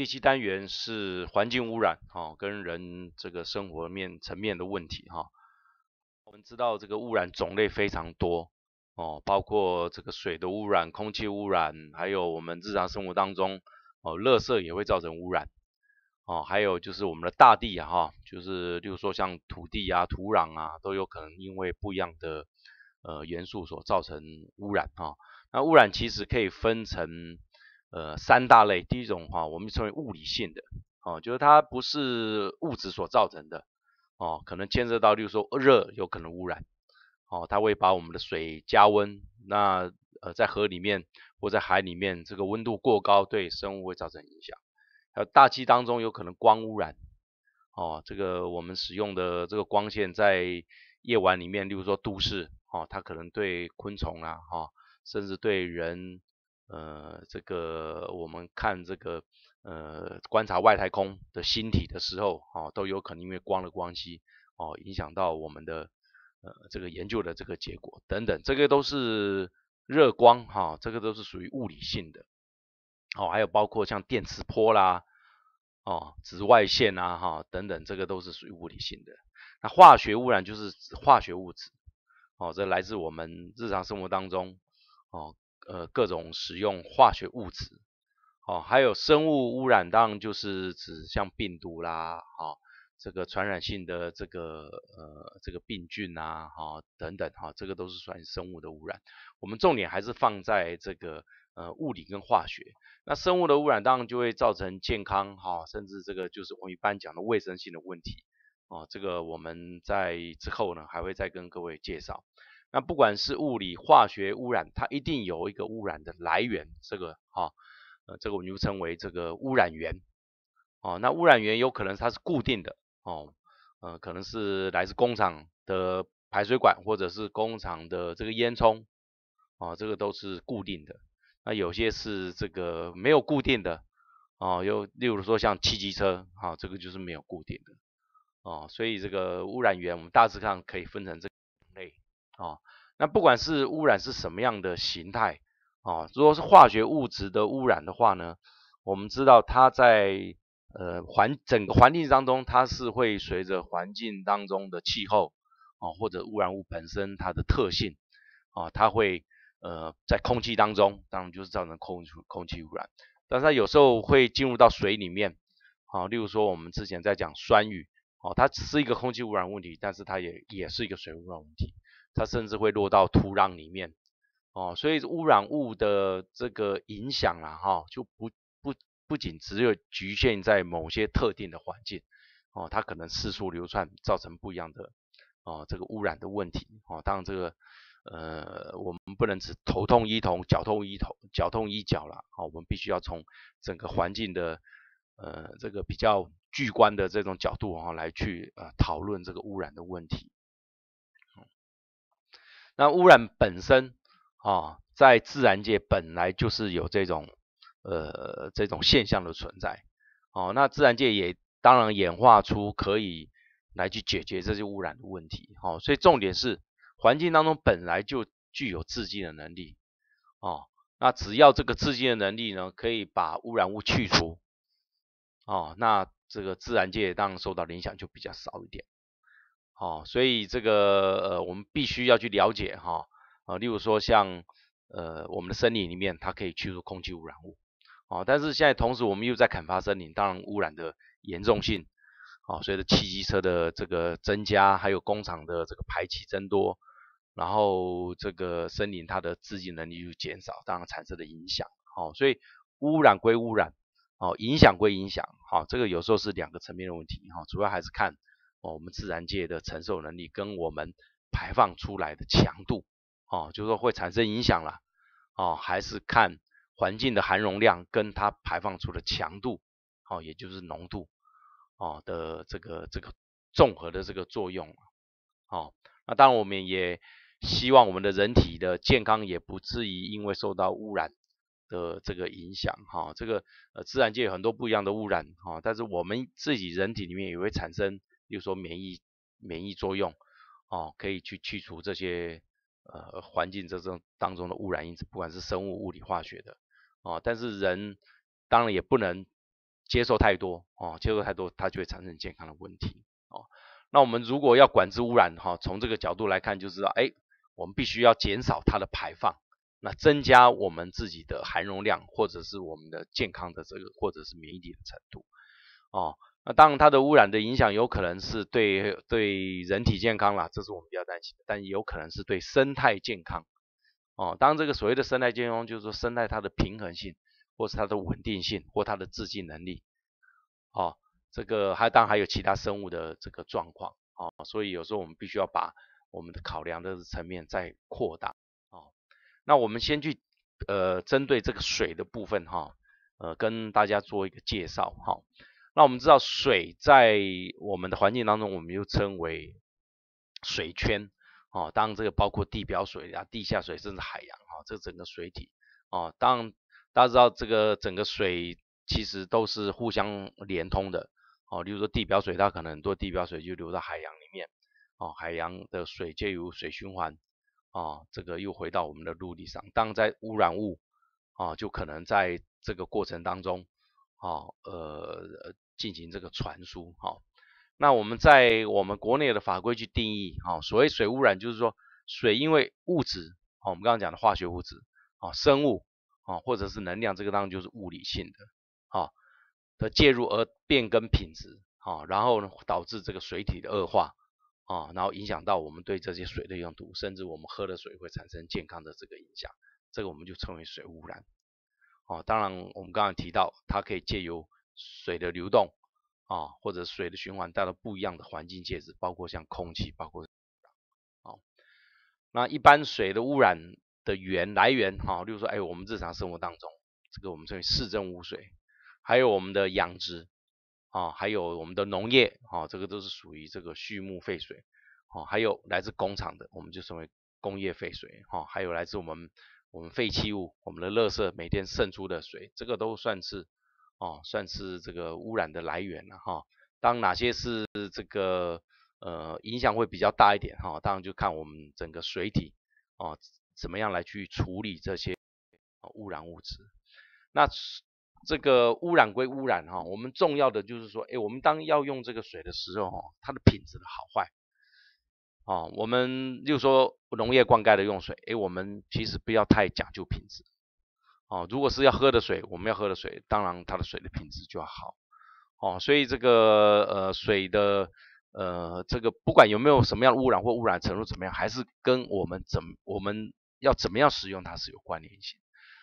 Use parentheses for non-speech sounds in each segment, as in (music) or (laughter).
第七单元是环境污染，哈，跟人这个生活面层面的问题，哈。我们知道这个污染种类非常多，哦，包括这个水的污染、空气污染，还有我们日常生活当中，哦，垃圾也会造成污染，哦，还有就是我们的大地啊，哈，就是，例如说像土地啊、土壤啊，都有可能因为不一样的呃元素所造成污染，哈。那污染其实可以分成。呃，三大类，第一种哈，我们称为物理性的，哦，就是它不是物质所造成的，哦，可能牵涉到，例如说热有可能污染，哦，它会把我们的水加温，那呃，在河里面或在海里面，这个温度过高，对生物会造成影响。还有大气当中有可能光污染，哦，这个我们使用的这个光线在夜晚里面，例如说都市，哦，它可能对昆虫啊，哈，甚至对人。呃，这个我们看这个呃，观察外太空的星体的时候，啊，都有可能因为光的关系，哦，影响到我们的呃这个研究的这个结果等等，这个都是热光哈，这个都是属于物理性的，哦，还有包括像电磁波啦，哦，紫外线啊哈等等，这个都是属于物理性的。那化学污染就是化学物质，哦，这来自我们日常生活当中，哦。呃，各种使用化学物质，哦，还有生物污染，当然就是指像病毒啦，哈，这个传染性的这个呃，这个病菌呐，哈，等等，哈，这个都是算生物的污染。我们重点还是放在这个呃物理跟化学。那生物的污染当然就会造成健康哈，甚至这个就是我们一般讲的卫生性的问题，哦，这个我们在之后呢还会再跟各位介绍。那不管是物理、化学污染，它一定有一个污染的来源，这个哈，呃，这个我们就称为这个污染源。哦，那污染源有可能它是固定的，哦，呃，可能是来自工厂的排水管，或者是工厂的这个烟囱，哦，这个都是固定的。那有些是这个没有固定的，哦，有例如说像汽机车，啊，这个就是没有固定的，哦，所以这个污染源我们大致上可以分成这两类，啊。那不管是污染是什么样的形态啊，如果是化学物质的污染的话呢，我们知道它在呃环整个环境当中，它是会随着环境当中的气候啊，或者污染物本身它的特性啊，它会呃在空气当中，当然就是造成空气空气污染。但是它有时候会进入到水里面啊，例如说我们之前在讲酸雨哦，它只是一个空气污染问题，但是它也也是一个水污染问题。它甚至会落到土壤里面，哦，所以污染物的这个影响了哈，就不不不仅只有局限在某些特定的环境，哦，它可能四处流窜，造成不一样的哦这个污染的问题，哦，当然这个呃我们不能只头痛医头，脚痛医头，脚痛医脚了，哦，我们必须要从整个环境的呃这个比较具观的这种角度哦、来去呃讨论这个污染的问题。那污染本身啊，在自然界本来就是有这种呃这种现象的存在，哦，那自然界也当然演化出可以来去解决这些污染的问题，哦，所以重点是环境当中本来就具有自净的能力，哦，那只要这个自净的能力呢，可以把污染物去除，哦，那这个自然界当然受到影响就比较少一点。哦，所以这个呃，我们必须要去了解哈，啊，例如说像呃，我们的森林里面，它可以去除空气污染物，哦，但是现在同时我们又在砍伐森林，当然污染的严重性，哦，随着汽机车的这个增加，还有工厂的这个排气增多，然后这个森林它的自净能力就减少，当然产生的影响，哦，所以污染归污染，哦，影响归影响，哦，这个有时候是两个层面的问题，哈，主要还是看。哦，我们自然界的承受能力跟我们排放出来的强度，哦，就是说会产生影响了，哦，还是看环境的含容量跟它排放出的强度，哦，也就是浓度，哦的这个这个综合的这个作用，哦，那当然我们也希望我们的人体的健康也不至于因为受到污染的这个影响，哈，这个呃自然界有很多不一样的污染，哈，但是我们自己人体里面也会产生。又说免疫免疫作用哦，可以去去除这些呃环境这种当中的污染因子，不管是生物、物理、化学的啊。但是人当然也不能接受太多哦，接受太多它就会产生健康的问题哦。那我们如果要管制污染哈，从这个角度来看，就知道哎，我们必须要减少它的排放，那增加我们自己的含容量，或者是我们的健康的这个，或者是免疫力的程度哦。那当然，它的污染的影响有可能是对对人体健康啦，这是我们比较担心。但有可能是对生态健康哦。当这个所谓的生态健康，就是说生态它的平衡性，或是它的稳定性，或它的自净能力哦，这个还当还有其他生物的这个状况哦。所以有时候我们必须要把我们的考量的层面再扩大哦。那我们先去呃针对这个水的部分哈，呃跟大家做一个介绍哈。那我们知道水在我们的环境当中，我们又称为水圈哦。当这个包括地表水、地下水，甚至海洋啊，这整个水体啊，当然大家知道这个整个水其实都是互相连通的哦。例如说地表水，它可能很多地表水就流到海洋里面哦。海洋的水借由水循环啊，这个又回到我们的陆地上。当然在污染物啊，就可能在这个过程当中啊，呃。进行这个传输，好，那我们在我们国内的法规去定义，哈，所谓水污染就是说水因为物质，哦，我们刚刚讲的化学物质，啊，生物，啊，或者是能量，这个当然就是物理性的，啊，的介入而变更品质，啊，然后呢导致这个水体的恶化，啊，然后影响到我们对这些水的用途，甚至我们喝的水会产生健康的这个影响，这个我们就称为水污染，哦，当然我们刚刚提到它可以借由水的流动啊，或者水的循环带到不一样的环境介质，包括像空气，包括啊，那一般水的污染的源来源哈，例如说哎，我们日常生活当中，这个我们称为市政污水，还有我们的养殖啊，还有我们的农业啊，这个都是属于这个畜牧废水啊，还有来自工厂的，我们就称为工业废水哈，还有来自我们我们废弃物，我们的垃圾每天渗出的水，这个都算是。哦，算是这个污染的来源了哈。当哪些是这个呃影响会比较大一点哈，当然就看我们整个水体哦怎么样来去处理这些污染物质。那这个污染归污染哈，我们重要的就是说，哎，我们当要用这个水的时候，它的品质的好坏啊，我们就说农业灌溉的用水，哎，我们其实不要太讲究品质。哦，如果是要喝的水，我们要喝的水，当然它的水的品质就要好。哦，所以这个呃水的呃这个不管有没有什么样的污染或污染程度怎么样，还是跟我们怎我们要怎么样使用它是有关联性。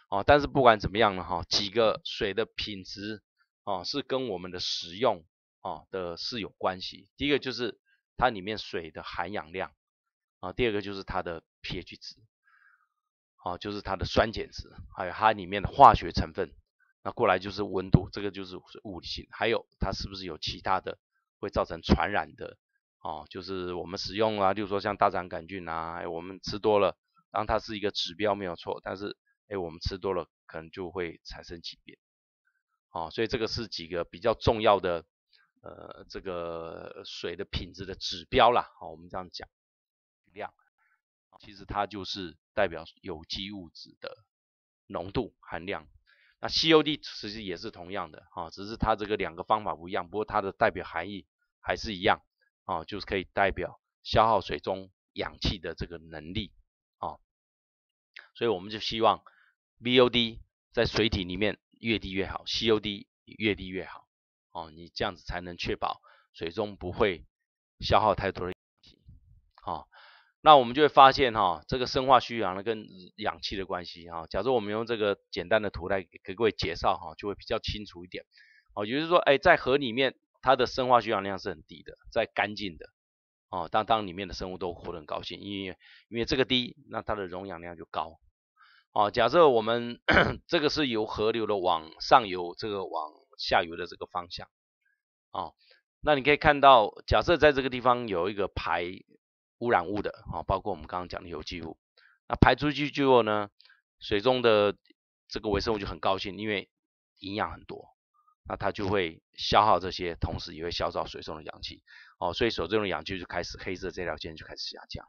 哦，但是不管怎么样呢，哈，几个水的品质啊是跟我们的使用啊的是有关系。第一个就是它里面水的含氧量啊，第二个就是它的 pH 值。哦，就是它的酸碱值，还有它里面的化学成分，那过来就是温度，这个就是物理性，还有它是不是有其他的会造成传染的，哦，就是我们使用啊，例如说像大肠杆菌啊，哎我们吃多了，当它是一个指标没有错，但是哎我们吃多了可能就会产生疾病，哦，所以这个是几个比较重要的，呃，这个水的品质的指标啦，哦，我们这样讲，量。其实它就是代表有机物质的浓度含量，那 COD 其实也是同样的啊，只是它这个两个方法不一样，不过它的代表含义还是一样啊，就是可以代表消耗水中氧气的这个能力啊，所以我们就希望 v o d 在水体里面越低越好，COD 越低越好哦，你这样子才能确保水中不会消耗太多的氧气啊。那我们就会发现哈，这个生化需氧呢跟氧气的关系哈。假如我们用这个简单的图来给各位介绍哈，就会比较清楚一点。哦，也就是说，哎，在河里面它的生化需氧量是很低的，在干净的哦，当当里面的生物都活得很高兴，因为因为这个低，那它的溶氧量就高。哦，假设我们 (clears throat) 这个是由河流的往上游，这个往下游的这个方向哦，那你可以看到，假设在这个地方有一个排。污染物的啊，包括我们刚刚讲的有机物，那排出去之后呢，水中的这个微生物就很高兴，因为营养很多，那它就会消耗这些，同时也会消耗水中的氧气，哦，所以水中的氧气就开始黑色这条线就开始下降，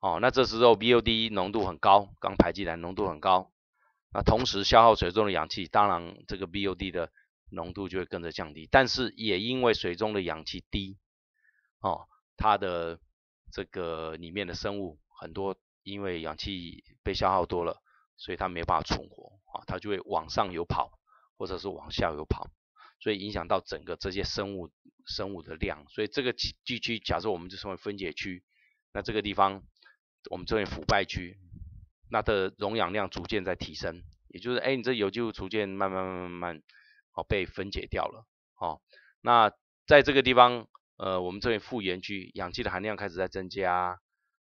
哦，那这时候 BOD 浓度很高，刚排进来浓度很高，那同时消耗水中的氧气，当然这个 BOD 的浓度就会跟着降低，但是也因为水中的氧气低，哦，它的这个里面的生物很多，因为氧气被消耗多了，所以它没办法存活啊，它就会往上游跑，或者是往下游跑，所以影响到整个这些生物生物的量。所以这个地区，假设我们就称为分解区，那这个地方我们称为腐败区，那的溶氧量逐渐在提升，也就是哎，你这油就逐渐慢慢慢慢慢哦被分解掉了哦，那在这个地方。呃，我们这边复原区，氧气的含量开始在增加，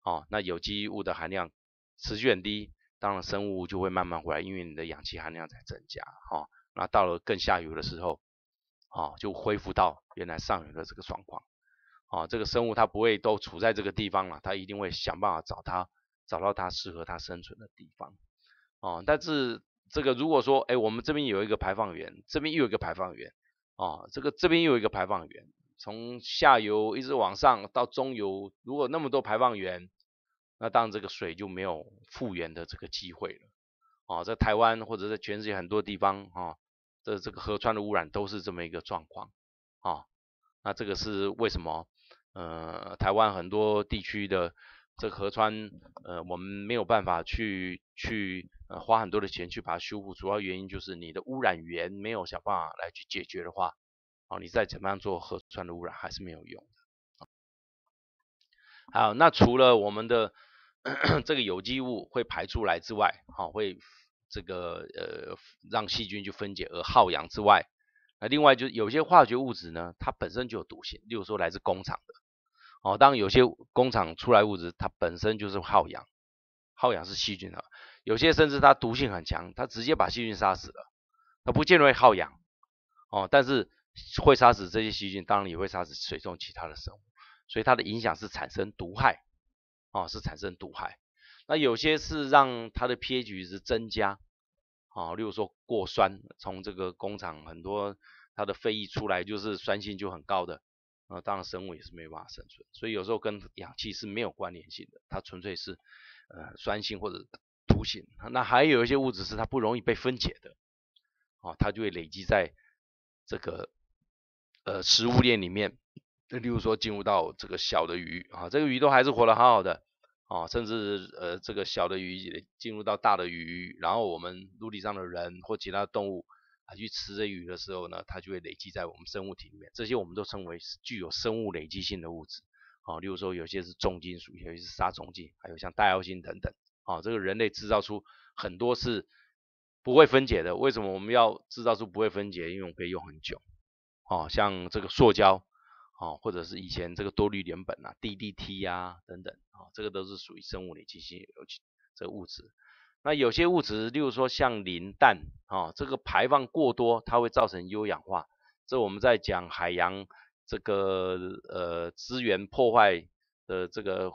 哦，那有机物的含量持续很低，当然生物就会慢慢回来，因为你的氧气含量在增加，哈，那到了更下游的时候，啊，就恢复到原来上游的这个状况，啊，这个生物它不会都处在这个地方了，它一定会想办法找它，找到它适合它生存的地方，哦，但是这个如果说，哎，我们这边有一个排放源，这边又有一个排放源，哦，这个这边又有一个排放源。从下游一直往上到中游，如果那么多排放源，那当然这个水就没有复原的这个机会了。哦，在台湾或者在全世界很多地方啊，这这个河川的污染都是这么一个状况。啊，那这个是为什么？呃，台湾很多地区的这河川，呃，我们没有办法去去花很多的钱去把它修复，主要原因就是你的污染源没有想办法来去解决的话。哦，你再怎么样做核酸的污染还是没有用的。好，那除了我们的 (clears throat) 这个有机物会排出来之外，哈，会这个呃让细菌去分解而耗氧之外，那另外就有些化学物质呢，它本身就有毒性，例如说来自工厂的。哦，当然有些工厂出来物质它本身就是耗氧，耗氧是细菌啊。有些甚至它毒性很强，它直接把细菌杀死了，它不见得会耗氧。哦，但是。会杀死这些细菌，当然也会杀死水中其他的生物，所以它的影响是产生毒害，啊，是产生毒害。那有些是让它的 pH 值增加，啊，例如说过酸，从这个工厂很多它的废液出来就是酸性就很高的，啊，当然生物也是没办法生存。所以有时候跟氧气是没有关联性的，它纯粹是呃酸性或者毒性。那还有一些物质是它不容易被分解的，啊，它就会累积在这个。呃，食物链里面，例如说进入到这个小的鱼啊，这个鱼都还是活得好好的啊，甚至呃这个小的鱼也进入到大的鱼，然后我们陆地上的人或其他动物啊去吃这鱼的时候呢，它就会累积在我们生物体里面，这些我们都称为具有生物累积性的物质啊，例如说有些是重金属，有些是杀虫剂，还有像大药性等等啊，这个人类制造出很多是不会分解的，为什么我们要制造出不会分解？因为我们可以用很久。哦，像这个塑胶哦，或者是以前这个多氯联苯啊、DDT 呀等等啊，这个都是属于生物累有机这物质。那有些物质，例如说像磷、氮啊，这个排放过多，它会造成优氧化。这我们在讲海洋这个呃资源破坏的这个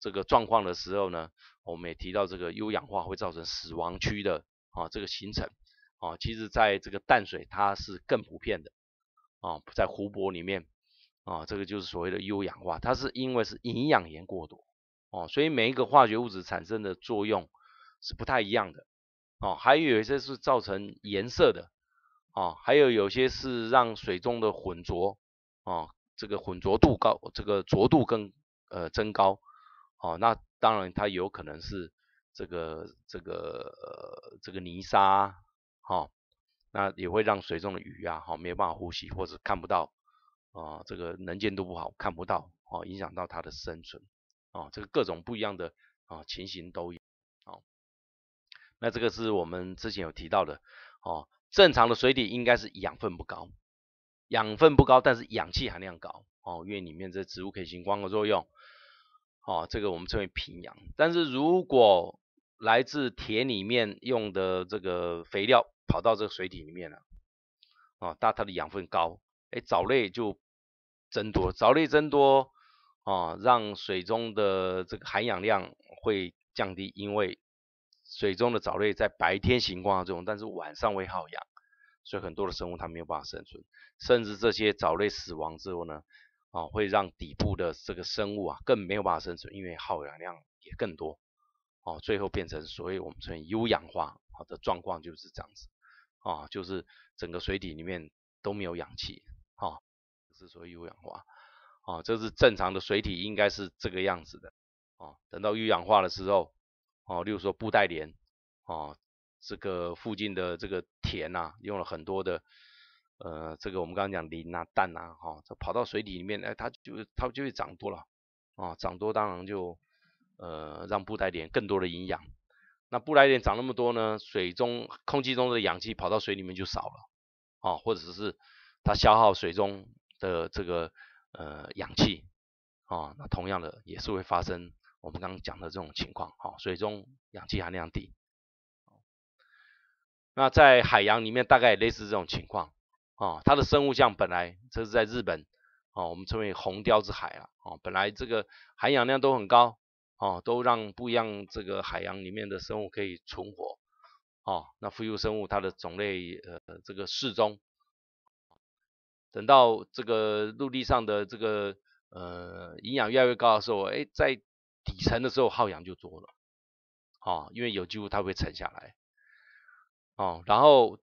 这个状况的时候呢，我们也提到这个优氧化会造成死亡区的啊这个形成啊，其实在这个淡水它是更普遍的。啊，在湖泊里面啊，这个就是所谓的优氧化，它是因为是营养盐过多哦，所以每一个化学物质产生的作用是不太一样的哦，还有一些是造成颜色的啊，还有有些是让水中的浑浊啊，这个浑浊度高，这个浊度更呃增高哦，那当然它有可能是这个这个呃这个泥沙哈。那也会让水中的鱼啊，哈没有办法呼吸，或者看不到啊，这个能见度不好，看不到啊，影响到它的生存啊，这个各种不一样的啊情形都有啊。那这个是我们之前有提到的哦，正常的水底应该是养分不高，养分不高，但是氧气含量高哦，因为里面这植物可以行光合作用哦，这个我们称为平氧。但是如果来自田里面用的这个肥料，跑到这个水体里面了啊，大它的养分高，哎，藻类就增多，藻类增多啊，让水中的这个含氧量会降低，因为水中的藻类在白天情况啊，这种但是晚上会耗氧，所以很多的生物它没有办法生存，甚至这些藻类死亡之后呢，啊，会让底部的这个生物啊更没有办法生存，因为耗氧量也更多哦，最后变成所谓我们称优氧化好的状况就是这样子。啊，就是整个水体里面都没有氧气，啊，是所谓有氧化，啊，这是正常的水体应该是这个样子的，啊，等到有氧化的时候，啊，例如说布袋莲，啊，这个附近的这个田呐，用了很多的，呃，这个我们刚刚讲磷啊、氮啊，哈，跑到水体里面，哎，它就它就会长多了，啊，长多当然就，呃，让布袋莲更多的营养。那不来点涨那么多呢？水中、空气中的氧气跑到水里面就少了啊，或者是它消耗水中的这个呃氧气啊，那同样的也是会发生我们刚刚讲的这种情况，哈，水中氧气含量低。那在海洋里面大概类似这种情况啊，它的生物像本来这是在日本啊，我们称为红雕之海了啊，本来这个含氧量都很高。哦，都让不一样这个海洋里面的生物可以存活。哦，那浮游生物它的种类呃这个适中。等到这个陆地上的这个呃营养越来越高的时候，哎，在底层的时候耗氧就多了。哦，因为有机物它会沉下来。哦，然后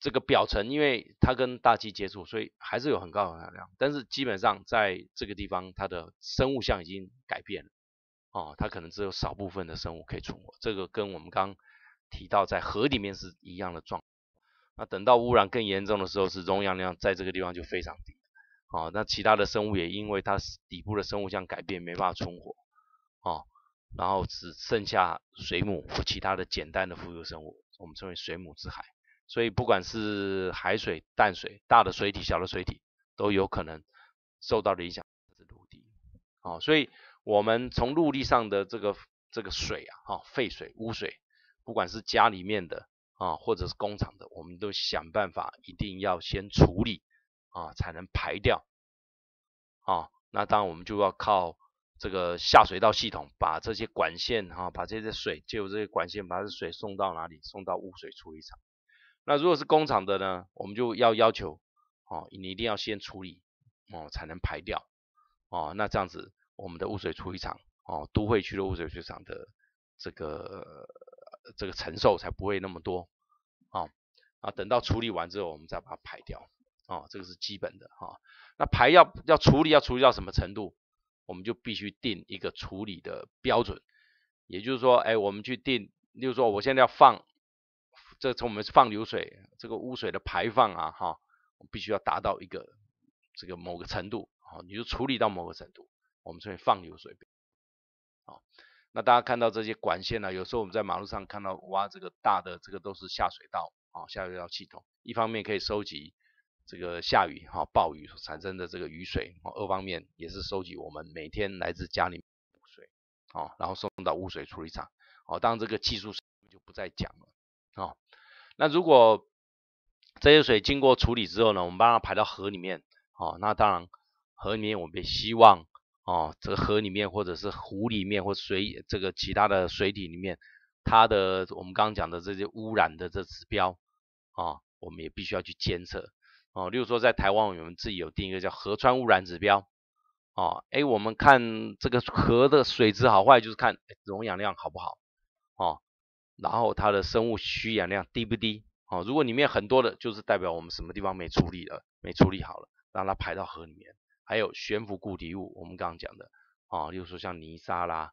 这个表层因为它跟大气接触，所以还是有很高的含量，但是基本上在这个地方它的生物相已经改变了。哦，它可能只有少部分的生物可以存活，这个跟我们刚提到在河里面是一样的状。况。那等到污染更严重的时候，是溶氧量在这个地方就非常低。哦，那其他的生物也因为它底部的生物相改变，没办法存活。哦，然后只剩下水母和其他的简单的浮游生物，我们称为水母之海。所以不管是海水、淡水、大的水体、小的水体，都有可能受到的影响。是陆地。哦，所以。我们从陆地上的这个这个水啊，哈废水污水，不管是家里面的啊，或者是工厂的，我们都想办法一定要先处理啊，才能排掉啊。那当然我们就要靠这个下水道系统，把这些管线哈，把这些水借助这些管线，把这水送到哪里？送到污水处理厂。那如果是工厂的呢，我们就要要求哦，你一定要先处理哦，才能排掉哦。那这样子。我们的污水处理厂，哦，都会区的污水处理厂的这个这个承受才不会那么多，啊啊，等到处理完之后，我们再把它排掉，啊，这个是基本的哈。那排要要处理要处理到什么程度，我们就必须定一个处理的标准，也就是说，哎，我们去定，就是说，我现在要放，这从我们放流水这个污水的排放啊，哈，必须要达到一个这个某个程度，好，你就处理到某个程度。我们称为放流水表那大家看到这些管线呢，有时候我们在马路上看到挖这个大的，这个都是下水道啊，下水道系统。一方面可以收集这个下雨哈暴雨产生的这个雨水，二方面也是收集我们每天来自家里面的污水啊，然后送到污水处理厂。哦，当然这个技术上就不再讲了啊。那如果这些水经过处理之后呢，我们把它排到河里面啊，那当然河里面我们也希望。哦，这个河里面或者是湖里面或水这个其他的水体里面，它的我们刚刚讲的这些污染的这指标啊，我们也必须要去监测。哦，例如说在台湾，我们自己有定一个叫河川污染指标。啊，哎，我们看这个河的水质好坏，就是看溶氧量好不好。啊，然后它的生物需氧量低不低？啊，如果里面很多的，就是代表我们什么地方没处理了，没处理好了，让它排到河里面。还有悬浮固体物，我们刚刚讲的啊，例如说像泥沙啦，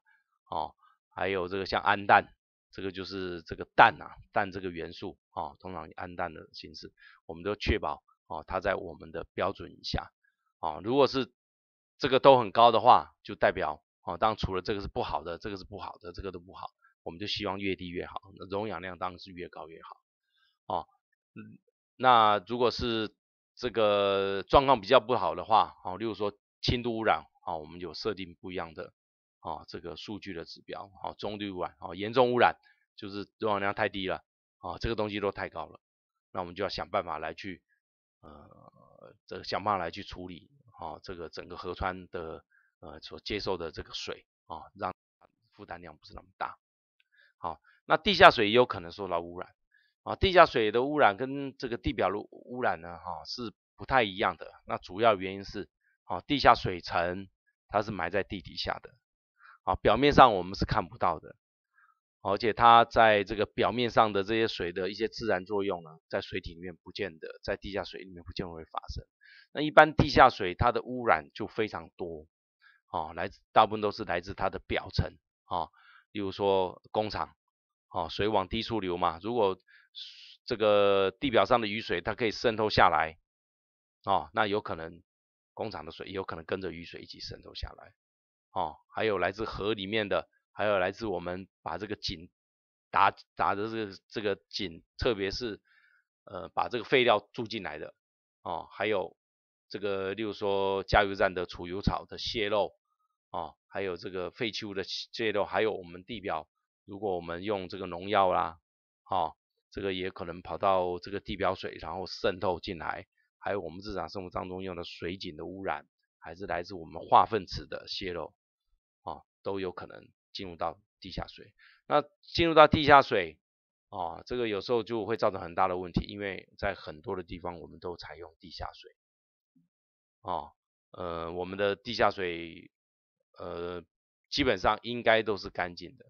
啊，还有这个像氨氮，这个就是这个氮呐，氮这个元素啊，通常氨氮的形式，我们都确保啊，它在我们的标准以下啊。如果是这个都很高的话，就代表啊，当除了这个是不好的，这个是不好的，这个都不好，我们就希望越低越好。那溶氧量当然是越高越好啊。那如果是这个状况比较不好的话，哦，例如说轻度污染，哦，我们有设定不一样的，啊，这个数据的指标，哦，中度污染，哦，严重污染就是总氧量太低了，哦，这个东西都太高了，那我们就要想办法来去，呃，这个想办法来去处理，哦，这个整个河川的，呃，所接受的这个水，啊，让负担量不是那么大，好，那地下水也有可能受到污染。啊，地下水的污染跟这个地表的污染呢，哈是不太一样的。那主要原因是，啊，地下水层它是埋在地底下的，啊，表面上我们是看不到的。而且它在这个表面上的这些水的一些自然作用呢，在水体里面不见得，在地下水里面不见得会发生。那一般地下水它的污染就非常多，啊，来自大部分都是来自它的表层，啊，例如说工厂，啊，水往低处流嘛，如果这个地表上的雨水，它可以渗透下来，哦，那有可能工厂的水有可能跟着雨水一起渗透下来，哦，还有来自河里面的，还有来自我们把这个井打打的这个这个井，特别是呃把这个废料注进来的，哦，还有这个例如说加油站的储油槽的泄漏，哦，还有这个废弃物的泄漏，还有我们地表如果我们用这个农药啦，哦。这个也可能跑到这个地表水，然后渗透进来，还有我们日常生活当中用的水井的污染，还是来自我们化粪池的泄漏，啊，都有可能进入到地下水。那进入到地下水，啊，这个有时候就会造成很大的问题，因为在很多的地方我们都采用地下水，啊，呃，我们的地下水，呃，基本上应该都是干净的。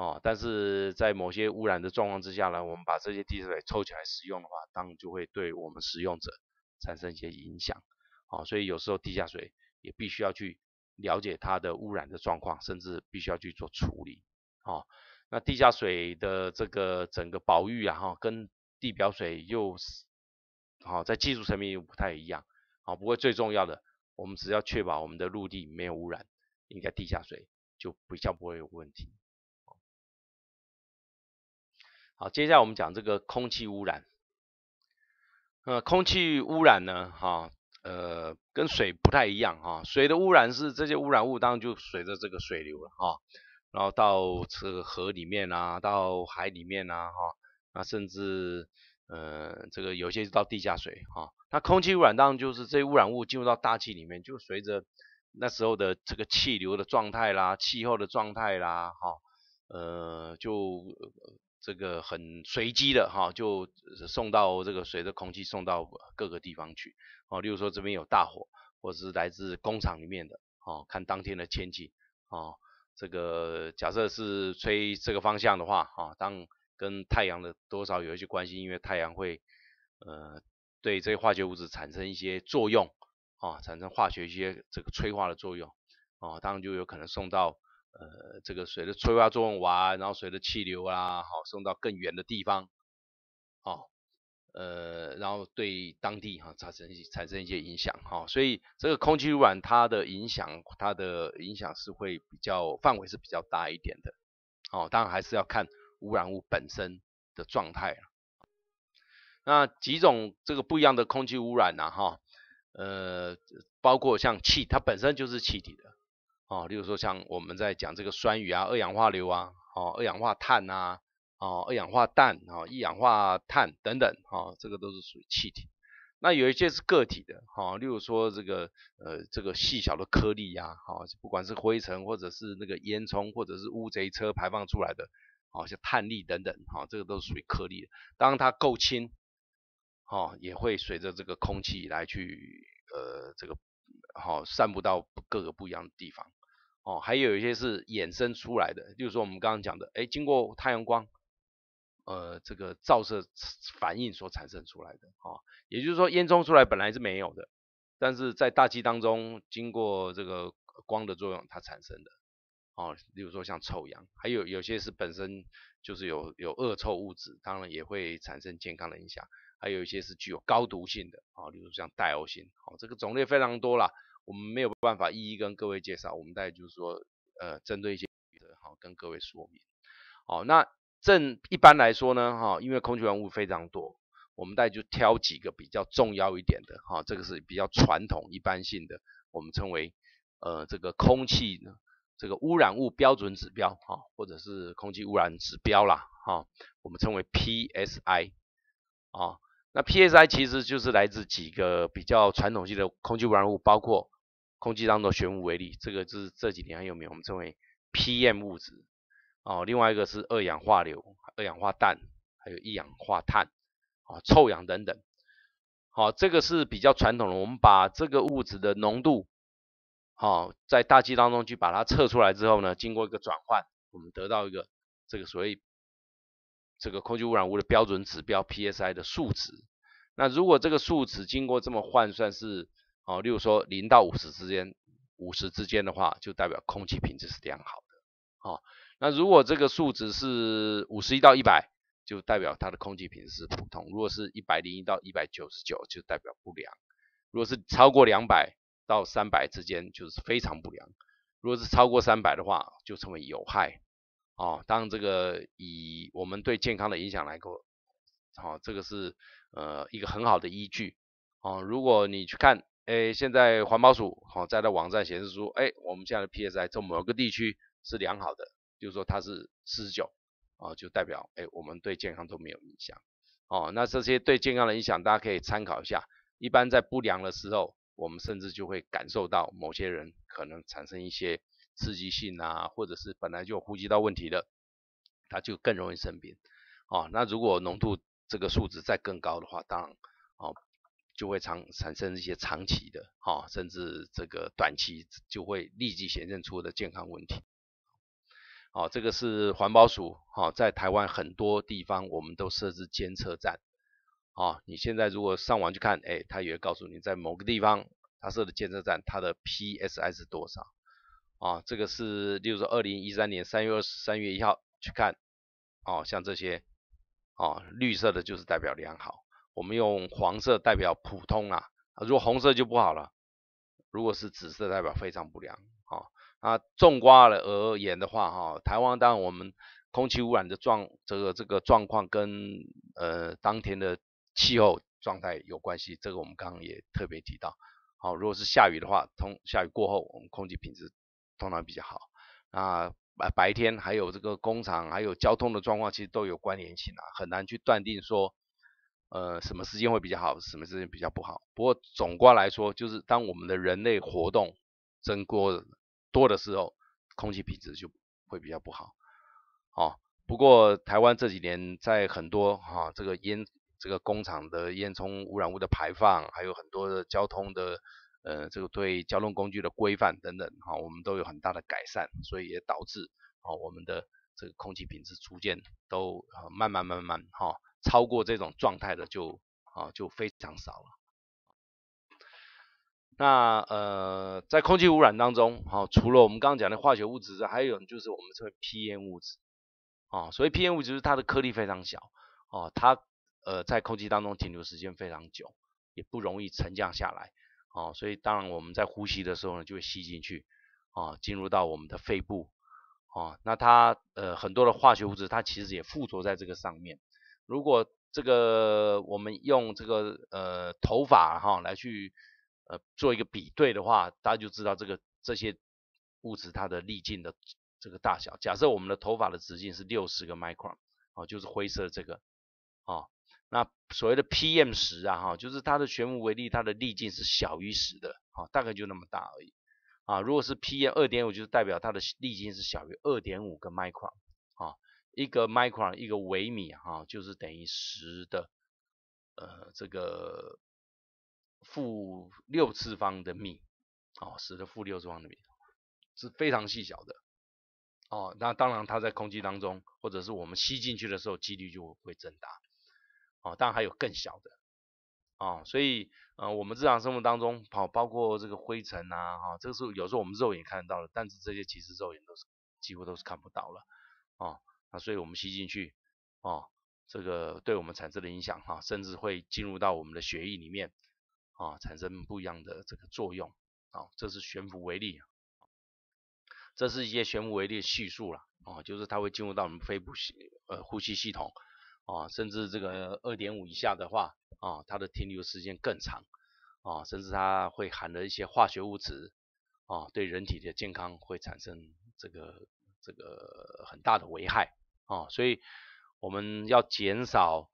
哦，但是在某些污染的状况之下呢，我们把这些地下水抽起来使用的话，当然就会对我们使用者产生一些影响。哦，所以有时候地下水也必须要去了解它的污染的状况，甚至必须要去做处理。哦，那地下水的这个整个保育啊，哈，跟地表水又是好在技术层面不太一样。哦，不过最重要的，我们只要确保我们的陆地没有污染，应该地下水就比较不会有问题。好，接下来我们讲这个空气污染。呃，空气污染呢，哈，呃，跟水不太一样哈。水的污染是这些污染物当然就随着这个水流了哈，然后到这个河里面啦，到海里面啦哈，那甚至呃这个有些到地下水哈。那空气污染当然就是这些污染物进入到大气里面，就随着那时候的这个气流的状态啦，气候的状态啦，哈。呃，就这个很随机的哈，就送到这个随着空气送到各个地方去啊。例如说这边有大火，或者是来自工厂里面的啊。看当天的天气啊，这个假设是吹这个方向的话啊，当跟太阳的多少有一些关系，因为太阳会呃对这些化学物质产生一些作用啊，产生化学一些这个催化的作用啊，当然就有可能送到。呃，这个水的催化作用完，然后水的气流啊，好送到更远的地方，哦，呃，然后对当地哈产生产生一些影响哈，所以这个空气污染它的影响它的影响是会比较范围是比较大一点的，哦，当然还是要看污染物本身的状态了。那几种这个不一样的空气污染呢，哈，呃，包括像气，它本身就是气体的。哦，例如说像我们在讲这个酸雨啊，二氧化硫啊，哦，二氧化碳啊，哦，二氧化氮啊，一氧化碳等等，哦，这个都是属于气体。那有一些是个体的，哈，例如说这个呃这个细小的颗粒呀，哈，不管是灰尘或者是那个烟囱或者是乌贼车排放出来的，哦，像碳粒等等，哈，这个都是属于颗粒。当它够轻，哈，也会随着这个空气来去，呃，这个好散布到各个不一样的地方。哦，还有一些是衍生出来的，就是说我们刚刚讲的，哎，经过太阳光，呃，这个照射反应所产生出来的，啊，也就是说烟囱出来本来是没有的，但是在大气当中经过这个光的作用它产生的，哦，例如说像臭氧，还有有些是本身就是有有恶臭物质，当然也会产生健康的影响，还有一些是具有高毒性的，啊，例如像氮欧性，哦，这个种类非常多了。我们没有办法一一跟各位介绍，我们再就是说，呃，针对一些好跟各位说明，好，那正一般来说呢，哈，因为空气污染物非常多，我们再就挑几个比较重要一点的，哈，这个是比较传统一般性的，我们称为呃这个空气这个污染物标准指标，哈，或者是空气污染指标啦，哈，我们称为 PSI，啊。那 PSI 其实就是来自几个比较传统系的空气污染物，包括空气当中悬涡微粒，这个是这几年很有名，我们称为 PM 物质哦。另外一个是二氧化硫、二氧化氮，还有一氧化碳、哦臭氧等等。好，这个是比较传统的，我们把这个物质的浓度，好，在大气当中去把它测出来之后呢，经过一个转换，我们得到一个这个所谓。这个空气污染物的标准指标 PSI 的数值，那如果这个数值经过这么换算是，哦，例如说零到五十之间，五十之间的话，就代表空气品质是良好的。哦，那如果这个数值是五十一到一百，就代表它的空气品质是普通；如果是一百零一到一百九十九，就代表不良；如果是超过两百到三百之间，就是非常不良；如果是超过三百的话，就称为有害。哦，当这个以我们对健康的影响来过，好，这个是呃一个很好的依据哦。如果你去看，哎，现在环保署好在的网站显示出，哎，我们现在的 P.S.I 在某个地区是良好的，就是说它是四十九，哦，就代表哎我们对健康都没有影响。哦，那这些对健康的影响，大家可以参考一下。一般在不良的时候，我们甚至就会感受到某些人可能产生一些。刺激性啊，或者是本来就呼吸道问题的，他就更容易生病。哦，那如果浓度这个数值再更高的话，当然，哦，就会长产生一些长期的，哈，甚至这个短期就会立即显现出的健康问题。哦，这个是环保署，哦，在台湾很多地方我们都设置监测站。哦，你现在如果上网去看，哎，它也会告诉你在某个地方它设的监测站它的 PSI 是多少。啊，这个是，例如说二零一三年三月二三月一号去看，啊，像这些，啊，绿色的就是代表良好，我们用黄色代表普通啦，如果红色就不好了，如果是紫色代表非常不良，啊，啊，种瓜了而言的话，哈，台湾当然我们空气污染的状这个这个状况跟呃当天的气候状态有关系，这个我们刚刚也特别提到，好，如果是下雨的话，通下雨过后，我们空气品质。通常比较好啊，白白天还有这个工厂，还有交通的状况，其实都有关联性啊，很难去断定说，呃，什么时间会比较好，什么时间比较不好。不过总观来说，就是当我们的人类活动增多多的时候，空气品质就会比较不好。哦，不过台湾这几年在很多哈这个烟这个工厂的烟囱污染物的排放，还有很多的交通的。呃，这个对交通工具的规范等等，哈，我们都有很大的改善，所以也导致啊，我们的这个空气品质逐渐都慢慢慢慢哈，超过这种状态的就啊就非常少了。那呃，在空气污染当中，哈，除了我们刚刚讲的化学物质，还有就是我们称为 PM 物质啊，所以 PM 物质是它的颗粒非常小，哦，它呃在空气当中停留时间非常久，也不容易沉降下来。哦，所以当然我们在呼吸的时候呢，就会吸进去，啊，进入到我们的肺部，哦，那它呃很多的化学物质，它其实也附着在这个上面。如果这个我们用这个呃头发哈来去呃做一个比对的话，大家就知道这个这些物质它的粒径的这个大小。假设我们的头发的直径是六十个 micron，啊，就是灰色这个，啊。那所谓的 PM 十啊，哈，就是它的全浮微粒，它的粒径是小于十的，啊，大概就那么大而已，啊，如果是 PM 二点五，就是代表它的粒径是小于二点五个 micron，啊，一个 micron 一个微米，哈，就是等于十的，呃，这个负六次方的米，哦，十的负六次方的米，是非常细小的，哦，那当然它在空气当中，或者是我们吸进去的时候，几率就会增大。啊，当然还有更小的啊，所以呃，我们日常生活当中，跑包括这个灰尘啊，哈，这个是有时候我们肉眼看得到的，但是这些其实肉眼都是几乎都是看不到了啊，那所以我们吸进去啊，这个对我们产生的影响哈，甚至会进入到我们的血液里面啊，产生不一样的这个作用啊，这是悬浮微粒，这是一些悬浮微粒的叙数了啊，就是它会进入到我们肺部系呃呼吸系统。啊，甚至这个二点五以下的话，啊，它的停留时间更长，啊，甚至它会含的一些化学物质，啊，对人体的健康会产生这个这个很大的危害，啊，所以我们要减少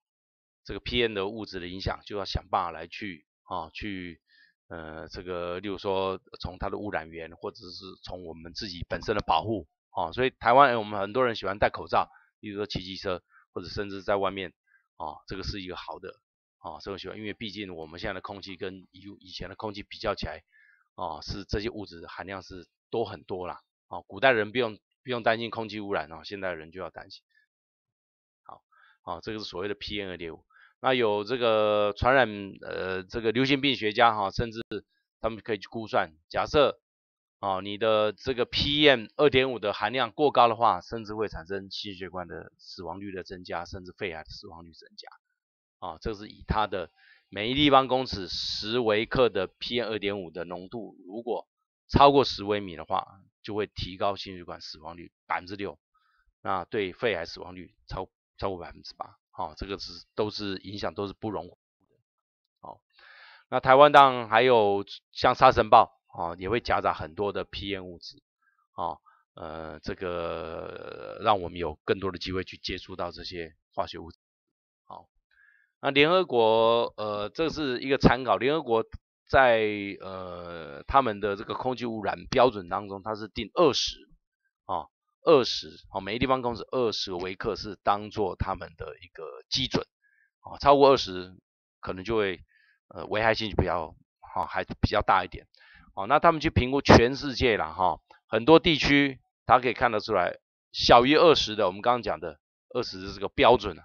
这个 PM 的物质的影响，就要想办法来去啊，去呃，这个例如说从它的污染源，或者是从我们自己本身的保护，啊，所以台湾我们很多人喜欢戴口罩，例如说骑机车。或者甚至在外面啊，这个是一个好的啊生活习惯，因为毕竟我们现在的空气跟以以前的空气比较起来啊，是这些物质含量是多很多啦。啊。古代人不用不用担心空气污染啊，现代人就要担心。好啊，这个是所谓的 P M 二点五。那有这个传染呃这个流行病学家哈，甚至他们可以去估算，假设。啊，你的这个 PM 二点五的含量过高的话，甚至会产生心血管的死亡率的增加，甚至肺癌的死亡率增加。啊，这是以它的每一立方公尺十微克的 PM 二点五的浓度，如果超过十微米的话，就会提高心血管死亡率百分之六，那对肺癌死亡率超超过百分之八。啊，这个是都是影响都是不容忽的。好，那台湾当然还有像沙尘暴。哦，也会夹杂很多的 PM 物质，哦，呃，这个让我们有更多的机会去接触到这些化学物质，好，那联合国，呃，这是一个参考。联合国在呃他们的这个空气污染标准当中，它是定二十，啊，二十，哦，每个地方公气二十微克是当做他们的一个基准，啊，超过二十，可能就会，呃，危害性比较好，还比较大一点。哦，那他们去评估全世界了哈，很多地区，大家可以看得出来，小于二十的，我们刚刚讲的二十是个标准啊，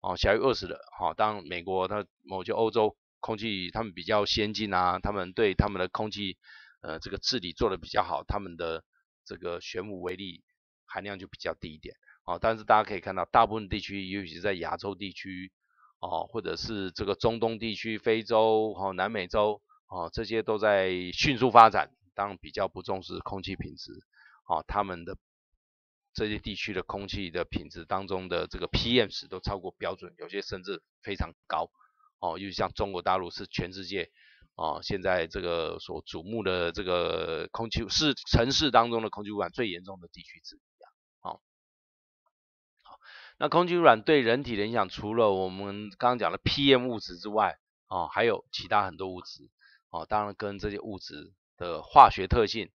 哦，小于二十的，好，当美国它某些欧洲空气他们比较先进啊，他们对他们的空气呃这个治理做的比较好，他们的这个玄武微粒含量就比较低一点，啊，但是大家可以看到，大部分地区，尤其是在亚洲地区，啊，或者是这个中东地区、非洲和南美洲。哦，这些都在迅速发展，当然比较不重视空气品质。哦，他们的这些地区的空气的品质当中的这个 PM 十都超过标准，有些甚至非常高。哦，又像中国大陆是全世界啊现在这个所瞩目的这个空气是城市当中的空气污染最严重的地区之一。啊，好，那空气污染对人体的影响，除了我们刚刚讲的 PM 物质之外，啊，还有其他很多物质。啊，当然跟这些物质的化学特性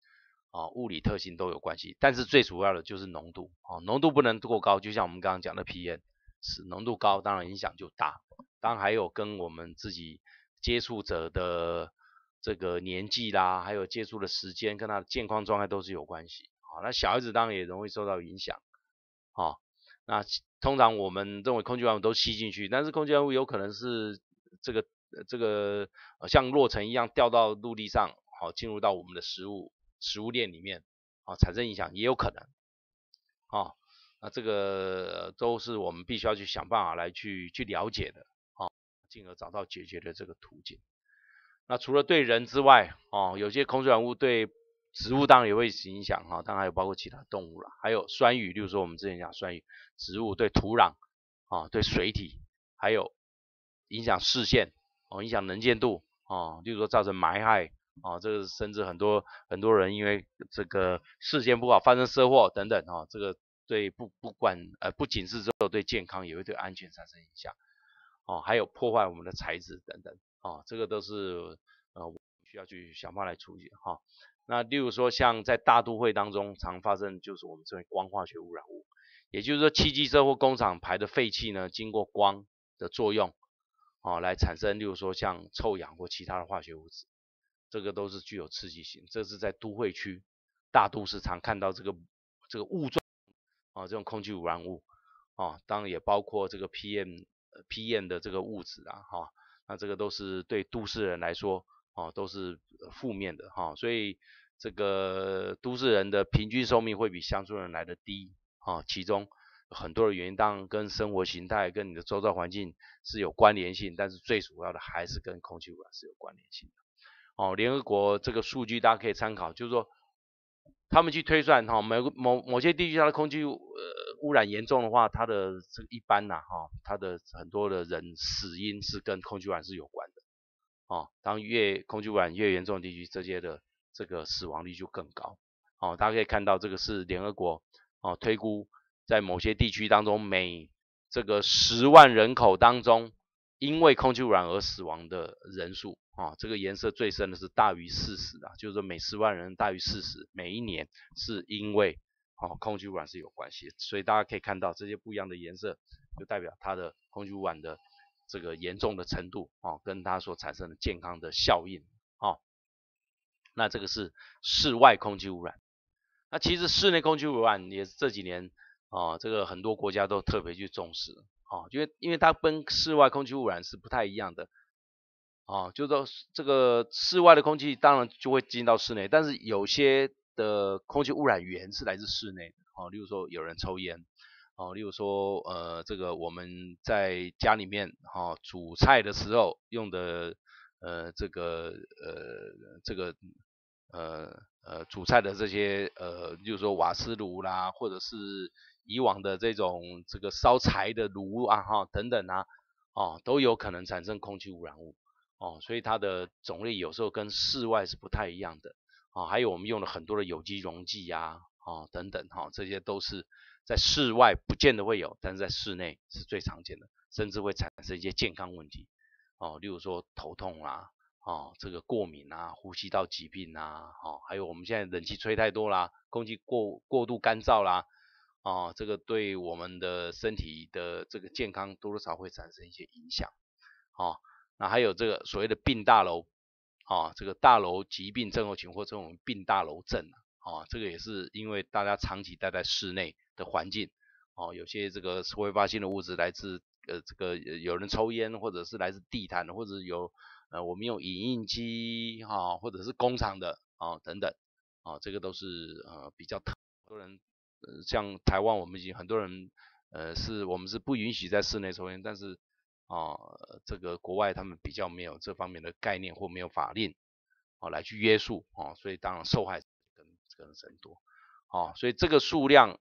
啊、物理特性都有关系，但是最主要的就是浓度啊，浓度不能过高。就像我们刚刚讲的 PM，是浓度高，当然影响就大。当然还有跟我们自己接触者的这个年纪啦，还有接触的时间跟他的健康状态都是有关系啊。那小孩子当然也容易受到影响啊。那通常我们认为空气污染物都吸进去，但是空气污染物有可能是这个。这个呃、像落尘一样掉到陆地上，好进入到我们的食物食物链里面啊，产生影响也有可能啊，那这个都是我们必须要去想办法来去去了解的啊，进而找到解决的这个途径。那除了对人之外啊，有些空气污染物对植物当然也会影响哈，当然还有包括其他动物了，还有酸雨，例如说我们之前讲酸雨，植物对土壤啊、对水体，还有影响视线。影响能见度啊，例如说造成埋害啊，这个甚至很多很多人因为这个视线不好发生车祸等等啊，这个对不不管呃不仅是之后对健康也会对安全产生影响哦，还有破坏我们的材质等等啊，这个都是呃需要去想办法来处理哈。那例如说像在大都会当中常发生就是我们称为光化学污染物，也就是说汽机车或工厂排的废气呢，经过光的作用。哦，来产生，例如说像臭氧或其他的化学物质，这个都是具有刺激性。这是在都会区、大都市常看到这个这个雾状啊，这种空气污染物啊，当然也包括这个 PM PM 的这个物质啊，哈，那这个都是对都市人来说啊，都是负面的哈，所以这个都市人的平均寿命会比乡村人来的低啊，其中。很多的原因当然跟生活形态、跟你的周遭环境是有关联性，但是最主要的还是跟空气污染是有关联性的。哦，联合国这个数据大家可以参考，就是说他们去推算，哈，某某某些地区它的空气污染严重的话，它的这一般呐，哈，它的很多的人死因是跟空气污染是有关的。哦，当越空气污染越严重的地区，这些的这个死亡率就更高。哦，大家可以看到这个是联合国哦推估。在某些地区当中，每这个十万人口当中，因为空气污染而死亡的人数啊，这个颜色最深的是大于四十的，就是说每十万人大于四十，每一年是因为啊空气污染是有关系，所以大家可以看到这些不一样的颜色，就代表它的空气污染的这个严重的程度啊，跟它所产生的健康的效应啊。那这个是室外空气污染，那其实室内空气污染也这几年。啊，这个很多国家都特别去重视啊，因为因为它跟室外空气污染是不太一样的啊，就说这个室外的空气当然就会进到室内，但是有些的空气污染源是来自室内的啊，例如说有人抽烟啊，例如说呃这个我们在家里面哈煮菜的时候用的呃这个呃这个呃呃煮菜的这些呃就是说瓦斯炉啦或者是以往的这种这个烧柴的炉啊哈等等啊哦都有可能产生空气污染物哦，所以它的种类有时候跟室外是不太一样的啊。还有我们用了很多的有机溶剂呀啊等等哈，这些都是在室外不见得会有，但是在室内是最常见的，甚至会产生一些健康问题哦，例如说头痛啦哦这个过敏啊、呼吸道疾病啊哦，还有我们现在冷气吹太多啦，空气过过度干燥啦。啊，这个对我们的身体的这个健康多多少会产生一些影响哦，那还有这个所谓的病大楼啊，这个大楼疾病症候群或者我们病大楼症啊，这个也是因为大家长期待在室内的环境啊，有些这个挥发性的物质来自呃这个有人抽烟或者是来自地毯或者有呃我们用影印机哈或者是工厂的啊等等啊，这个都是呃比较特。多人。呃，像台湾，我们已经很多人，呃，是我们是不允许在室内抽烟，但是啊，这个国外他们比较没有这方面的概念或没有法令啊来去约束啊，所以当然受害跟跟人多啊，所以这个数量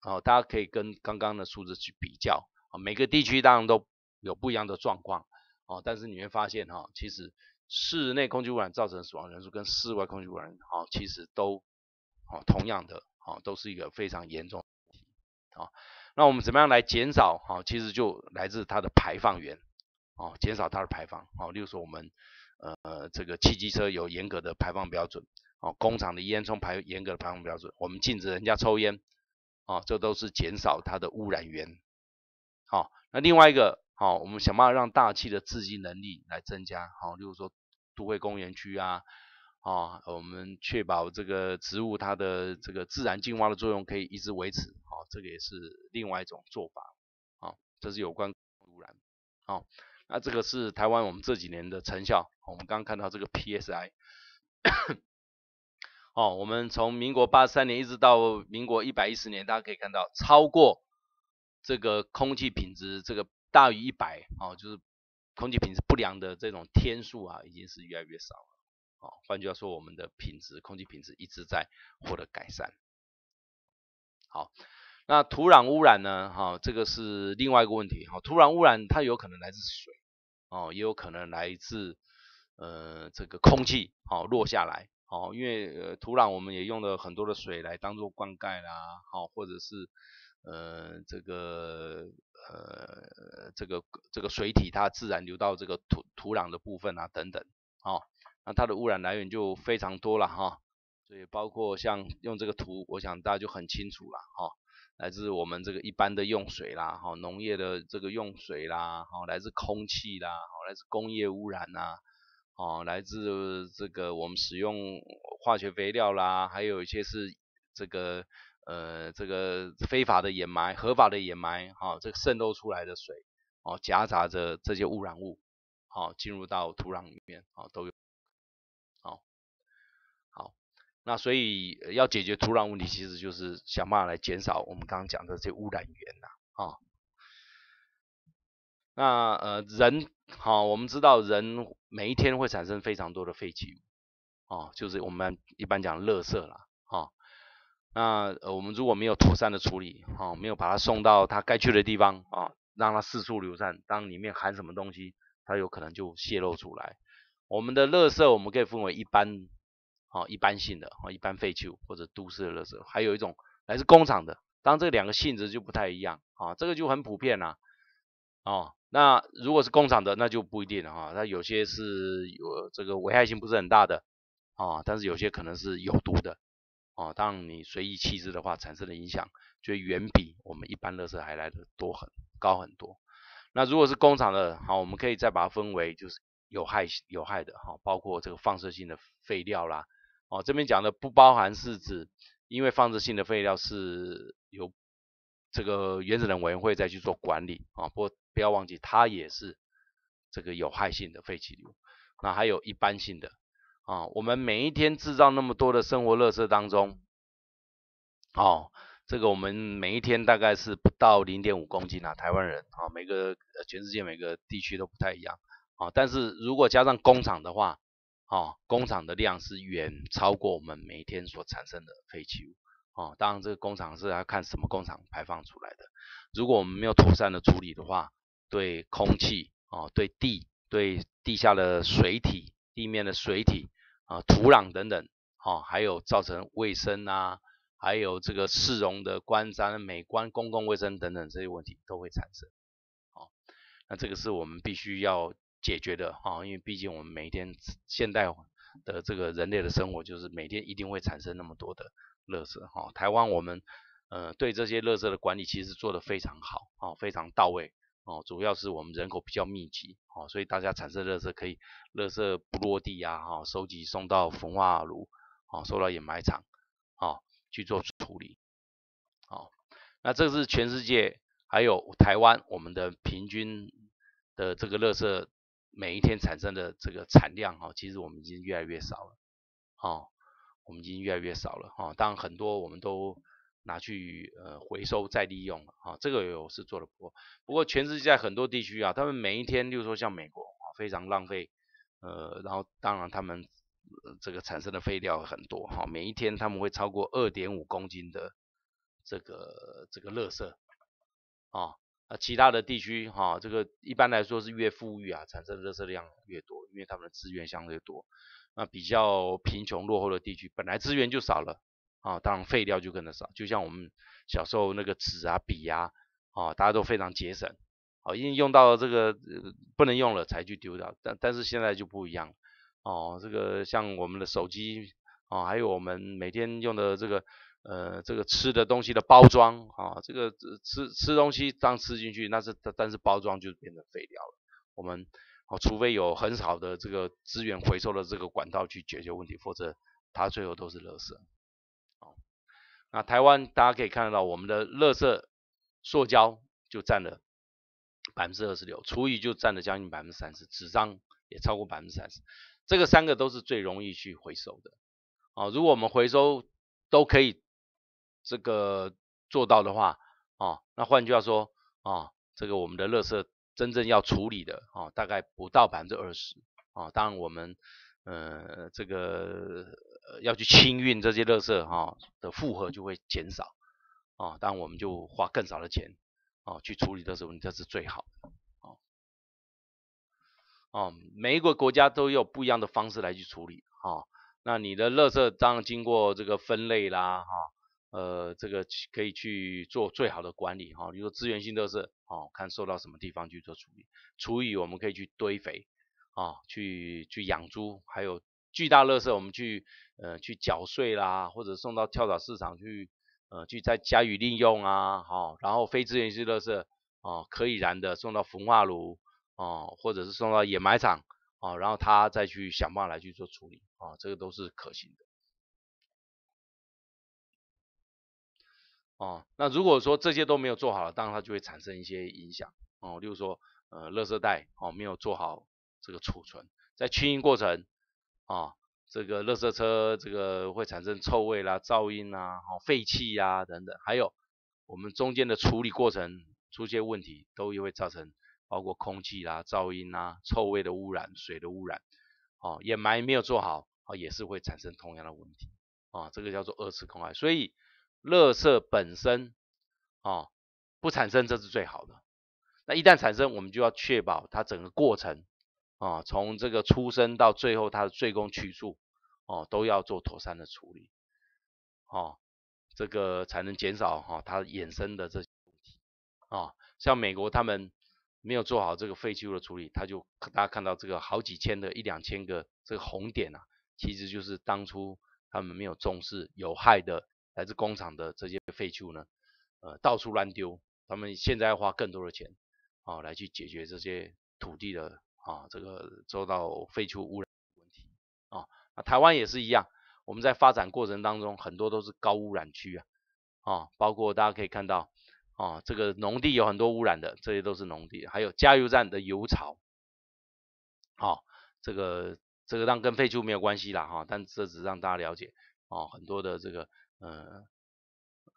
啊，大家可以跟刚刚的数字去比较啊，每个地区当然都有不一样的状况啊，但是你会发现哈，其实室内空气污染造成死亡人数跟室外空气污染哦，其实都哦，同样的。啊，都是一个非常严重的问题啊。那我们怎么样来减少哈？其实就来自它的排放源啊，减少它的排放啊。例如说我们呃这个汽机车有严格的排放标准啊，工厂的烟囱排严格的排放标准，我们禁止人家抽烟啊，这都是减少它的污染源。好，那另外一个好，我们想办法让大气的自净能力来增加。好，例如说都会公园区啊。啊，我们确保这个植物它的这个自然净化的作用可以一直维持，啊，这个也是另外一种做法，啊，这是有关污染，啊，那这个是台湾我们这几年的成效，我们刚刚看到这个 PSI，哦，(coughs) 我们从民国八三年一直到民国一百一十年，大家可以看到，超过这个空气品质这个大于一百，哦，就是空气品质不良的这种天数啊，已经是越来越少。换句话说，我们的品质，空气品质一直在获得改善。好，那土壤污染呢？哈，这个是另外一个问题。哈，土壤污染它有可能来自水，哦，也有可能来自呃这个空气，好落下来，哦，因为呃土壤我们也用了很多的水来当做灌溉啦，好，或者是呃这个呃这个这个水体它自然流到这个土土壤的部分啊，等等，啊。那它的污染来源就非常多了哈，所以包括像用这个图，我想大家就很清楚了哈。来自我们这个一般的用水啦，哈，农业的这个用水啦，哈，来自空气啦，哈，来自工业污染呐，哦，来自这个我们使用化学肥料啦，还有一些是这个呃这个非法的掩埋、合法的掩埋哈，这个渗漏出来的水哦，夹杂着这些污染物，好，进入到土壤里面啊，都有。那所以要解决土壤问题，其实就是想办法来减少我们刚刚讲的这污染源呐啊。那呃人好，我们知道人每一天会产生非常多的废弃物啊，就是我们一般讲垃圾了啊。那呃我们如果没有妥善的处理啊，没有把它送到它该去的地方啊，让它四处流散，当里面含什么东西，它有可能就泄露出来。我们的垃圾我们可以分为一般。哦，一般性的哦，一般废弃物或者都市的垃圾，还有一种来自工厂的，当这两个性质就不太一样啊，这个就很普遍啦啊。那如果是工厂的，那就不一定了哦。那有些是有这个危害性不是很大的啊，但是有些可能是有毒的啊。当你随意弃置的话，产生的影响就远比我们一般垃圾还来的多很高很多。那如果是工厂的，好，我们可以再把它分为就是有害有害的哈，包括这个放射性的废料啦。哦，这边讲的不包含是指，因为放射性的废料是由这个原子能委员会再去做管理啊。不过不要忘记，它也是这个有害性的废弃物。那还有一般性的啊，我们每一天制造那么多的生活垃圾当中，哦，这个我们每一天大概是不到零点五公斤啊，台湾人啊，每个全世界每个地区都不太一样啊。但是如果加上工厂的话，哦，工厂的量是远超过我们每天所产生的废弃物。哦，当然这个工厂是要看什么工厂排放出来的。如果我们没有妥善的处理的话，对空气哦，对地，对地下的水体、地面的水体啊、土壤等等，哦，还有造成卫生呐，还有这个市容的观瞻、美观、公共卫生等等这些问题都会产生。哦，那这个是我们必须要。解决的哈，因为毕竟我们每天现代的这个人类的生活，就是每天一定会产生那么多的垃圾哈。台湾我们呃对这些垃圾的管理其实做的非常好啊，非常到位哦。主要是我们人口比较密集哦，所以大家产生垃圾可以垃圾不落地呀哈，收集送到焚化炉啊，送到掩埋场啊去做处理好，那这是全世界，还有台湾我们的平均的这个垃圾。每一天产生的这个产量哈，其实我们已经越来越少了，啊，我们已经越来越少了，哈，当然很多我们都拿去呃回收再利用了，哈，这个也是做的不过，不过全世界很多地区啊，他们每一天，例如说像美国啊，非常浪费，呃，然后当然他们这个产生的废料很多，哈，每一天他们会超过二点五公斤的这个这个垃圾，啊。啊，其他的地区哈，这个一般来说是越富裕啊，产生热色量越多，因为他们的资源相对多。那比较贫穷落后的地区，本来资源就少了啊，当然废料就更的少。就像我们小时候那个纸啊、笔啊，啊，大家都非常节省，啊，因为用到这个不能用了才去丢掉。但但是现在就不一样哦，这个像我们的手机啊，还有我们每天用的这个。呃，这个吃的东西的包装啊，这个吃吃东西当吃进去，那是，但是包装就变成废料了。我们，哦，除非有很好的这个资源回收的这个管道去解决问题，否则它最后都是垃圾。哦，那台湾大家可以看得到，我们的垃圾塑胶就占了百分之二十六，厨余就占了将近百分之三十，纸张也超过百分之三十。这个三个都是最容易去回收的。哦，如果我们回收都可以。这个做到的话，啊，那换句话说，啊，这个我们的垃圾真正要处理的，啊，大概不到百分之二十，啊，当然我们，呃，这个要去清运这些垃圾，哈，的负荷就会减少，啊，当然我们就花更少的钱，啊，去处理的时候，这是最好，啊，啊，每一个国家都有不一样的方式来去处理，哈，那你的垃圾当然经过这个分类啦，哈。呃，这个可以去做最好的管理哈，比如说资源性特色，哦，看受到什么地方去做处理，除以我们可以去堆肥啊，去去养猪，还有巨大垃圾我们去呃去缴税啦，或者送到跳蚤市场去，呃去再加以利用啊，好，然后非资源性乐色啊，可以燃的送到焚化炉啊，或者是送到掩埋场啊，然后他再去想办法来去做处理啊，这个都是可行的。哦，那如果说这些都没有做好，当然它就会产生一些影响。哦，例如说，呃，垃圾袋哦没有做好这个储存，在清运过程啊，这个垃圾车这个会产生臭味啦、噪音啊、哦废气呀等等，还有我们中间的处理过程出现问题，都又会造成包括空气啦、噪音啊、臭味的污染、水的污染。哦，掩埋没有做好，哦也是会产生同样的问题。啊，这个叫做二次空害，所以。垃圾本身啊不产生，这是最好的。那一旦产生，我们就要确保它整个过程啊，从这个出生到最后它的最终去处哦，都要做妥善的处理啊，这个才能减少哈它衍生的这些问题啊。像美国他们没有做好这个废弃物的处理，他就大家看到这个好几千个一两千个这个红点啊，其实就是当初他们没有重视有害的。来自工厂的这些废墟呢，呃，到处乱丢，他们现在花更多的钱啊，来去解决这些土地的啊，这个受到废墟污染问题啊。那台湾也是一样，我们在发展过程当中，很多都是高污染区啊，啊，包括大家可以看到啊，这个农地有很多污染的，这些都是农地，还有加油站的油槽，好，这个这个让跟废墟没有关系啦哈，但这只让大家了解啊，很多的这个。呃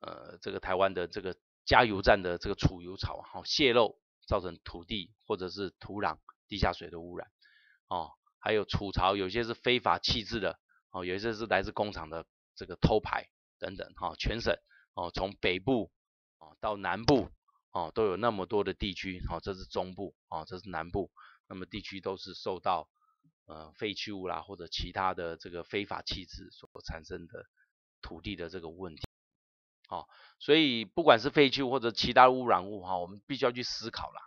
呃，这个台湾的这个加油站的这个储油槽哈泄漏，造成土地或者是土壤、地下水的污染，哦，还有储槽有些是非法弃置的，哦，有一些是来自工厂的这个偷排等等哈，全省哦，从北部啊到南部啊都有那么多的地区，哦，这是中部啊，这是南部，那么地区都是受到呃废弃物啦或者其他的这个非法弃置所产生的。土地的这个问题，哦，所以不管是废弃物或者其他污染物哈，我们必须要去思考啦。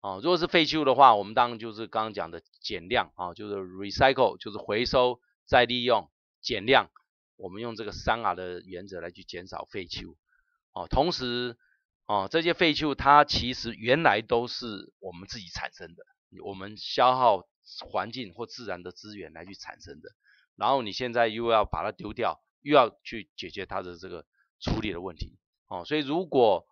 哦，如果是废弃物的话，我们当然就是刚刚讲的减量啊，就是 recycle，就是回收再利用减量，我们用这个三 R 的原则来去减少废弃物，哦，同时，哦，这些废弃物它其实原来都是我们自己产生的，我们消耗环境或自然的资源来去产生的，然后你现在又要把它丢掉。又要去解决它的这个处理的问题哦，所以如果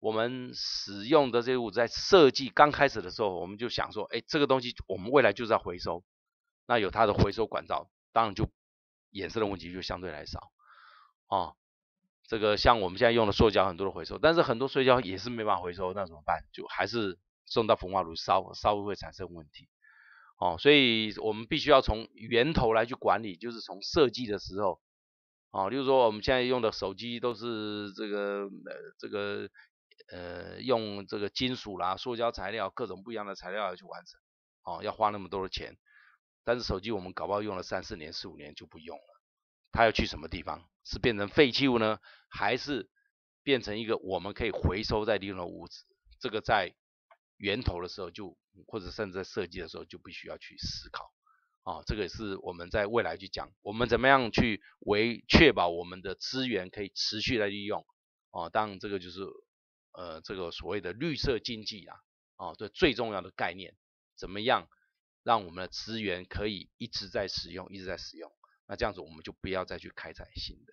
我们使用的这个在设计刚开始的时候，我们就想说，哎，这个东西我们未来就是要回收，那有它的回收管道，当然就衍生的问题就相对来少哦。这个像我们现在用的塑胶很多的回收，但是很多塑胶也是没办法回收，那怎么办？就还是送到焚化炉烧，烧会产生问题哦。所以我们必须要从源头来去管理，就是从设计的时候。啊，例如说我们现在用的手机都是这个呃，这个呃，用这个金属啦、塑胶材料、各种不一样的材料要去完成。哦，要花那么多的钱，但是手机我们搞不好用了三四年、四五年就不用了，它要去什么地方？是变成废弃物呢，还是变成一个我们可以回收再利用的物质？这个在源头的时候就，或者甚至在设计的时候就必须要去思考。啊，这个也是我们在未来去讲，我们怎么样去为确保我们的资源可以持续的利用啊？当然，这个就是呃，这个所谓的绿色经济啊，啊，这最重要的概念，怎么样让我们的资源可以一直在使用，一直在使用？那这样子我们就不要再去开采新的。